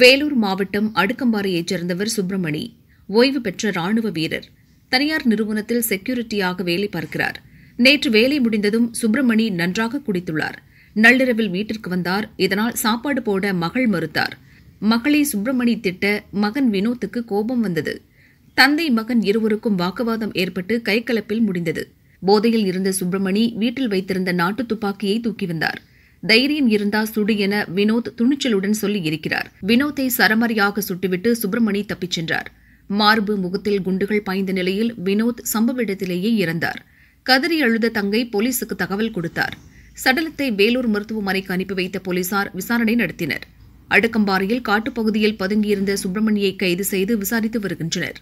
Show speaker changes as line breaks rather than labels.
வேலூர் மாவட்டம் அடுக்கம்பாறையைச் சேர்ந்தவர் சுப்பிரமணி ஓய்வு பெற்ற ராணுவ வீரர் தனியார் நிறுவனத்தில் செக்யூரிட்டியாக வேலை பார்க்கிறார் நேற்று வேலை முடிந்ததும் சுப்பிரமணி நன்றாக குடித்துள்ளார் நள்ளிரவில் வீட்டிற்கு வந்தார் இதனால் சாப்பாடு போட மகள் மறுத்தார் மகளை சுப்பிரமணி திட்ட மகன் வினோத்துக்கு கோபம் வந்தது தந்தை மகன் இருவருக்கும் வாக்குவாதம் ஏற்பட்டு கைகலப்பில் முடிந்தது போதையில் இருந்த சுப்பிரமணி வீட்டில் வைத்திருந்த நாட்டு துப்பாக்கியை தூக்கி வந்தார் தைரியம் இருந்தா சுடு என வினோத் துணிச்சலுடன் சொல்லி இருக்கிறார் வினோத்தை சரமரியாக சுட்டுவிட்டு சுப்பிரமணி தப்பிச் சென்றார் மார்பு முகத்தில் குண்டுகள் பாய்ந்த நிலையில் வினோத் சம்பவ இடத்திலேயே இறந்தார் கதறி அழுத தங்கை போலீசுக்கு தகவல் கொடுத்தார் சடலத்தை வேலூர் மருத்துவமனைக்கு அனுப்பி வைத்த போலீசார் விசாரணை நடத்தினர் அடுக்கம்பாறையில் காட்டுப்பகுதியில் பதுங்கியிருந்த சுப்பிரமணியை கைது செய்து விசாரித்து வருகின்றனர்